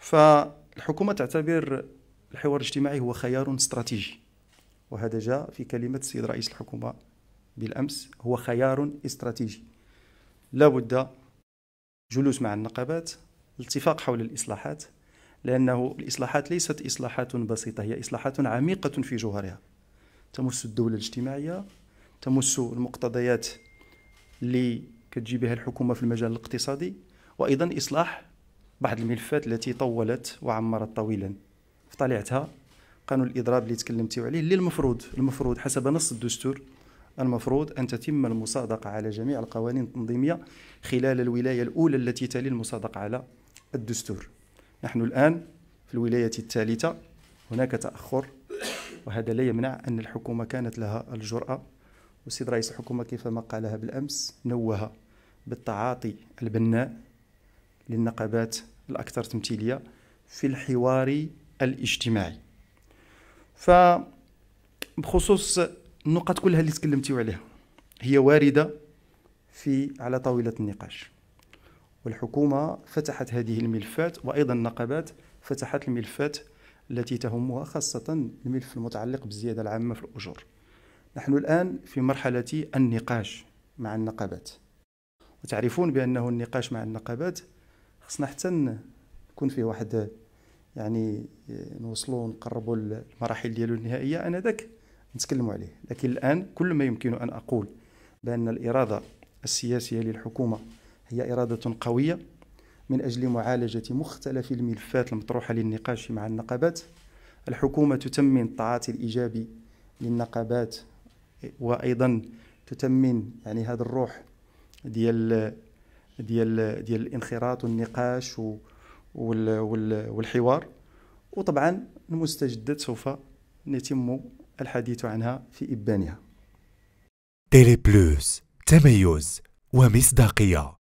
فالحكومة تعتبر الحوار الاجتماعي هو خيار استراتيجي وهذا جاء في كلمة السيد رئيس الحكومة بالأمس هو خيار استراتيجي لابد جلوس مع النقابات الاتفاق حول الإصلاحات لأنه الإصلاحات ليست إصلاحات بسيطة هي إصلاحات عميقة في جوهرها تمس الدولة الاجتماعية تمس المقتضيات اللي كتجي بها الحكومة في المجال الاقتصادي وأيضا إصلاح بعض الملفات التي طولت وعمرت طويلا في طليعتها قانون الاضراب اللي تكلمتي عليه اللي المفروض المفروض حسب نص الدستور المفروض ان تتم المصادقه على جميع القوانين التنظيميه خلال الولايه الاولى التي تلي المصادقه على الدستور نحن الان في الولايه الثالثه هناك تاخر وهذا لا يمنع ان الحكومه كانت لها الجراه والسيد رئيس الحكومه كيفما قالها بالامس نوه بالتعاطي البناء للنقابات الأكثر تمثيلية في الحوار الاجتماعي فبخصوص بخصوص النقط كلها اللي تكلمتي عليها هي واردة في على طاولة النقاش والحكومة فتحت هذه الملفات وأيضا النقابات فتحت الملفات التي تهمها خاصة الملف المتعلق بالزيادة العامة في الأجور نحن الآن في مرحلة النقاش مع النقابات وتعرفون بأنه النقاش مع النقابات خصنا حتى يكون فيه واحد يعني نوصلوا نقربوا المراحل ديالو النهائيه انا ذاك نتكلموا عليه لكن الان كل ما يمكن ان اقول بان الاراده السياسيه للحكومه هي اراده قويه من اجل معالجه مختلف الملفات المطروحه للنقاش مع النقابات الحكومه تتمم التعاطي الايجابي للنقابات وايضا تتمم يعني هذا الروح ديال ديال ديال الانخراط والنقاش والحوار وطبعا المستجدات سوف يتم الحديث عنها في إبانها تيلي بلوس تميز ومصداقية